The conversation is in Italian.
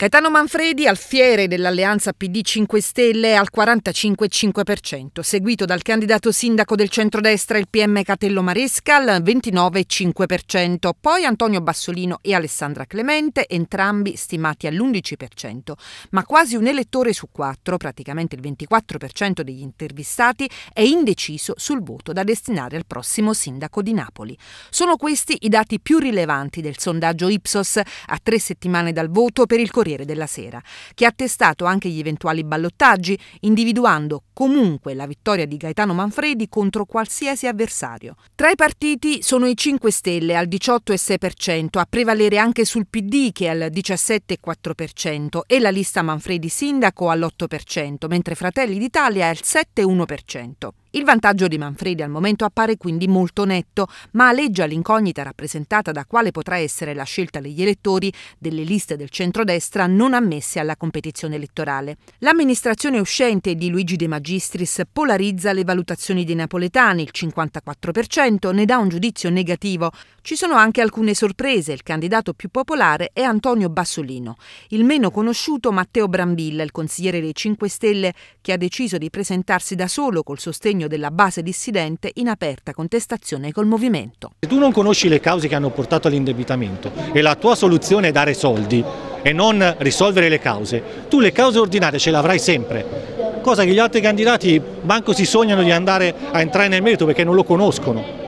Caetano Manfredi, al fiere dell'alleanza PD 5 Stelle, al 45,5%, seguito dal candidato sindaco del centrodestra, il PM Catello Maresca, al 29,5%, poi Antonio Bassolino e Alessandra Clemente, entrambi stimati all'11%, ma quasi un elettore su quattro, praticamente il 24% degli intervistati, è indeciso sul voto da destinare al prossimo sindaco di Napoli. Sono questi i dati più rilevanti del sondaggio Ipsos a tre settimane dal voto per il Corriere Corriere della Sera, che ha testato anche gli eventuali ballottaggi, individuando comunque la vittoria di Gaetano Manfredi contro qualsiasi avversario. Tra i partiti sono i 5 Stelle al 18,6%, a prevalere anche sul PD che è al 17,4% e la lista Manfredi Sindaco all'8%, mentre Fratelli d'Italia è al 7,1%. Il vantaggio di Manfredi al momento appare quindi molto netto, ma alleggia l'incognita rappresentata da quale potrà essere la scelta degli elettori delle liste del centrodestra non ammesse alla competizione elettorale. L'amministrazione uscente di Luigi De Magistris polarizza le valutazioni dei napoletani, il 54% ne dà un giudizio negativo. Ci sono anche alcune sorprese, il candidato più popolare è Antonio Bassolino, il meno conosciuto Matteo Brambilla, il consigliere dei 5 Stelle che ha deciso di presentarsi da solo col sostegno sostegno della base dissidente in aperta contestazione col movimento. Se tu non conosci le cause che hanno portato all'indebitamento e la tua soluzione è dare soldi e non risolvere le cause, tu le cause ordinarie ce le avrai sempre cosa che gli altri candidati manco si sognano di andare a entrare nel merito perché non lo conoscono.